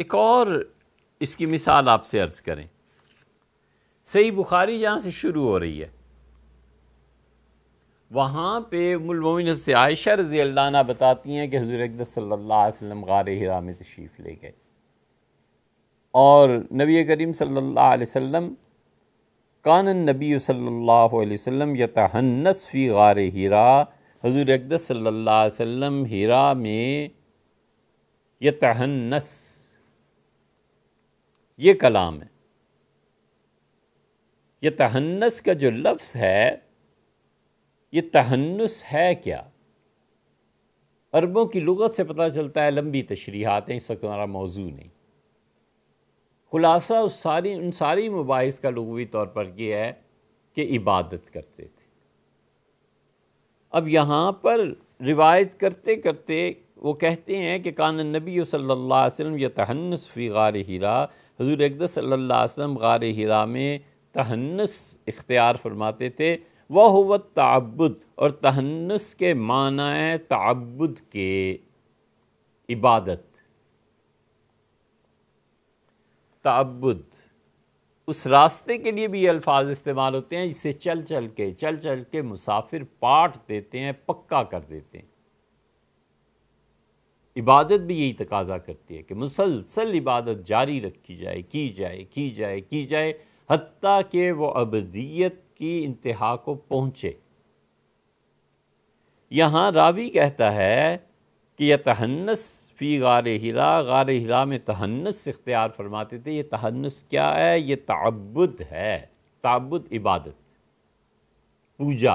एक और इसकी मिसाल आपसे अर्ज़ करें सही बुखारी यहाँ से शुरू हो रही है वहाँ पे मुलमिन से आयशा रजी अल्लाह बताती हैं कि हजूर अकद सल्ला वसम गार हिरा में तशरीफ़ ले गए और नबी करीम सल्ला वम कान नबी सल्लल्लाहु अलैहि फ़ी गार हरा हजूर अकदस सल्लल्लाहु अलैहि में यतहन्नस ये कलाम है ये तहन्नस का जो लफ्ज़ है ये तहन्नस है क्या अरबों की लगत से पता चलता है लंबी तशरीहत हैं इस वक्त हमारा मौजू नहीं खुलासा उस सारी उन सारी मुबाइस का लगवी तौर पर यह है कि इबादत करते थे अब यहाँ पर रिवायत करते करते वो कहते हैं कि कान नबी सल्लल्लाहु अलैहि वसल्लम यह तहन्नस फ़ी गार हीरा हजूर अकद सल्ला गार हिरा में तहन्नस इख्तियार फरमाते थे वह हुआ तबुद और तहन्नस के माना है तबुद के इबादत तबुद उस रास्ते के लिए भी ये अल्फाज इस्तेमाल होते हैं इसे चल चल के चल चल के मुसाफिर पाट देते हैं पक्का कर देते हैं इबादत भी यही तकाजा करती है कि मुसलसल इबादत जारी रखी जाए की जाए की जाए की जाए हती कि वो अबदीत की इंतहा को पहुँचे यहाँ रावी कहता है कि यह तहन्नस फ़ी गार हिला गार हिला में तहन्नस इख्तियार फरमाते थे ये तहन्नस क्या है ये तबुद है तबुद इबादत पूजा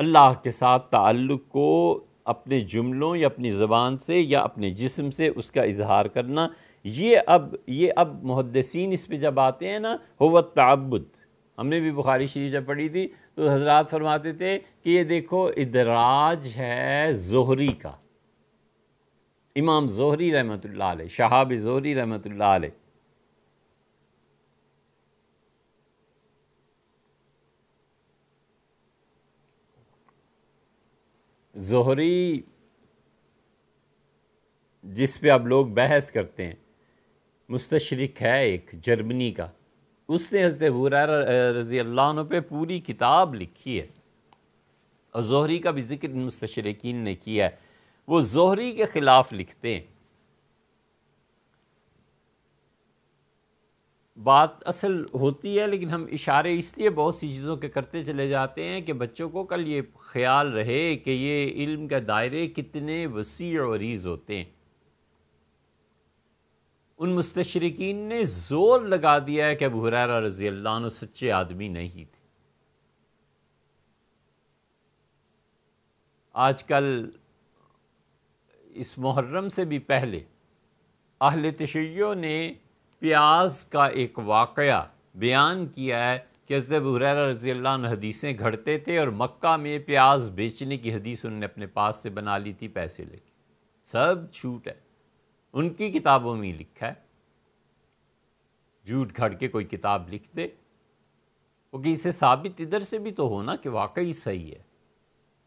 अल्लाह के साथ ताल्लुक़ को अपने जुमलों या अपनी ज़बान से या अपने जिस्म से उसका इजहार करना ये अब ये अब मुहदसिन इस पर जब आते हैं ना हो व तबुद हमने भी बुखारी शरीफ जब पढ़ी थी तो हजरत फरमाते थे कि ये देखो इदराज है जोहरी का इमाम जोहरी रहमत ला शहाब जोहरी रहमत लाई जहरी जिस पे अब लोग बहस करते हैं मुस्तशरक है एक जर्मनी का उसने हजरत हुरा रज़ी अल्लाह पे पूरी किताब लिखी है और जोहरी का भी जिक्र मुस्तशरकिन ने किया है वो जोहरी के ख़िलाफ़ लिखते हैं बात असल होती है लेकिन हम इशारे इसलिए बहुत सी चीज़ों के करते चले जाते हैं कि बच्चों को कल ये ख्याल रहे कि ये इल्म के दायरे कितने वसी वरीज होते हैं उन मुस्तशरकिन ने ज़ोर लगा दिया है कि अब हुरैरा रज़ी अल्लाह सच्चे आदमी नहीं थे आजकल इस मुहर्रम से भी पहले अहल तशैयों ने प्यास का एक वाक़ बयान किया है कि हजरत हुरैरा रजी अल्लाह हदीसें घड़ते थे और मक्का में प्याज बेचने की हदीस उन्होंने अपने पास से बना ली थी पैसे लेके सब छूट है उनकी किताबों में लिखा है झूठ घड़ के कोई किताब लिख दे क्योंकि इसे साबित इधर से भी तो होना कि वाकई सही है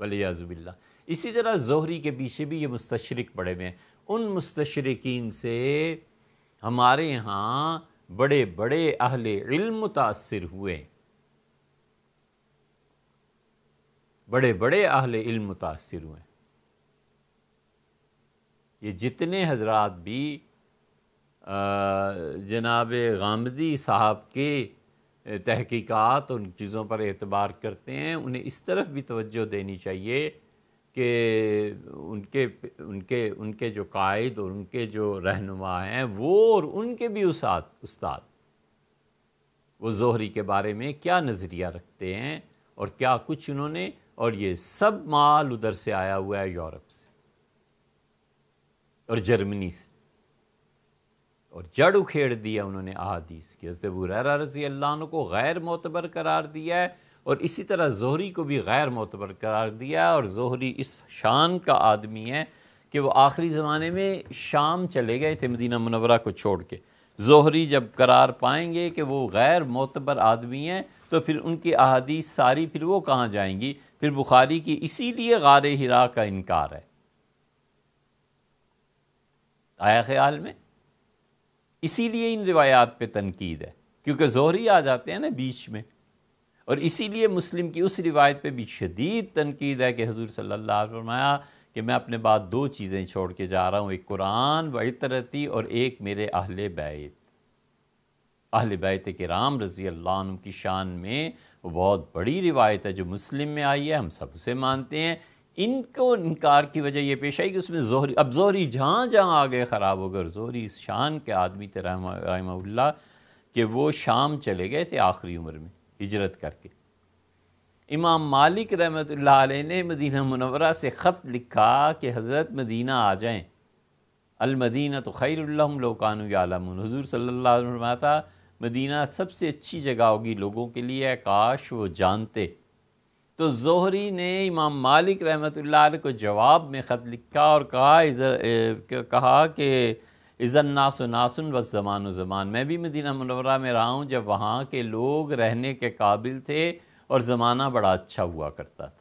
वल वलियाज़ुबिल्ला इसी तरह जोहरी के पीछे भी ये मुस्तशरक पड़े हुए हैं उन मुस्तशरकिन से हमारे यहाँ बड़े बड़े अहले इल्म मुतासर हुए बड़े बड़े अहले इल्म मुतासर हुए ये जितने हजरात भी जनाब गामदी साहब के तहकीकात उन चीज़ों पर एतबार करते हैं उन्हें इस तरफ भी तवज्जो देनी चाहिए कि उनके उनके उनके जो कायद और उनके जो रहनुमा हैं वो और उनके भी उसाद उस्ताद वो जोहरी के बारे में क्या नज़रिया रखते हैं और क्या कुछ उन्होंने और ये सब माल उधर से आया हुआ है यूरोप से और जर्मनी से और जड़ उखेड़ दिया उन्होंने अहादीस की हजरत रजी अल्लाह को गैर मोतबर करार दिया है और इसी तरह जोहरी को भी गैर मोतबर करार दिया और जोहरी इस शान का आदमी है कि वो आखिरी ज़माने में शाम चले गए थे मदीना मनवरा को छोड़ के जहरी जब करार पाएंगे कि वो गैर मोतबर आदमी हैं तो फिर उनकी अहादीस सारी फिर वो कहाँ जाएंगी फिर बुखारी की इसीलिए गार हिरा का इनकार है आया ख्याल में इसीलिए इन रिवायात पे तनकीद है क्योंकि जोहरी आ जाते हैं ना बीच में और इसीलिए मुस्लिम की उस रिवायत पे भी शदीद तनकीद है कि हजूर सल्ला फरमाया कि मैं अपने बाद दो चीज़ें छोड़ के जा रहा हूँ एक कुरान व और एक मेरे अहल बैत अहल बैत के राम रज़ी अल्लाह की शान में बहुत बड़ी रिवायत है जो मुस्लिम में आई है हम सब उसे मानते हैं इनको इनकार की वजह यह पेश आई कि उसमें जोहरी अब जोहरी जहाँ जहाँ आ गए ख़राब हो गए जोहरी इस शान के आदमी थे रहमा कि वो शाम चले गए थे आखिरी उम्र में हिजरत करके इमाम मालिक रहमत ने मदीना मुनवरा से ख़त लिखा कि हज़रत मदीना आ जाएँ अलमदीना तो खैरम लोकान आलमन हजूर सल्ला मदीना सबसे अच्छी जगह होगी लोगों के लिए काश वो जानते तो जहरी ने इमाम मालिक रहमत को जवाब में ख़त लिखा और कहा कहा कि इज़न्नास नासन व ज़मान ज़मान मैं भी मदीना मनवरा में रहा हूँ जब वहाँ के लोग रहने के काबिल थे और ज़माना बड़ा अच्छा हुआ करता था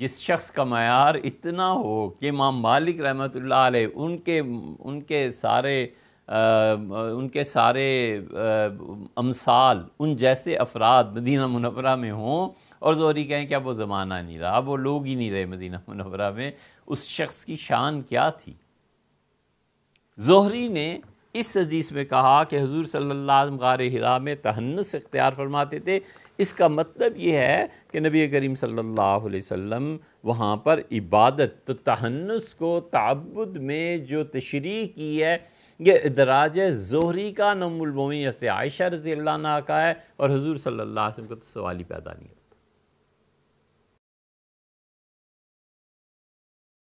जिस शख्स का मैार इतना हो कि इमाम मालिक रहमत उनके उनके सारे आ, उनके सारे आ, अमसाल उन जैसे अफराद मदीना मुनवरा में हों और जोहरी कहें कि अब वो ज़माना नहीं रहा अब वो लोग ही नहीं रहे मदीना मुनवरा में उस शख्स की शान क्या थी जोहरी ने इस हदीस में कहा कि हजूर सल्ला गार हिरा में तहनस इख्तियार फरमाते थे इसका मतलब ये है कि नबी करीम सल्लल्लाहु अलैहि वसल्लम वहाँ पर इबादत तो तहनस को ताबुद में जो तशरी की है ये इदराज जोहरी का नमुलमोमी से आयशा रजील्ला का है और हजूर सल्ला वसम को तो सवाल ही पैदा नहीं होता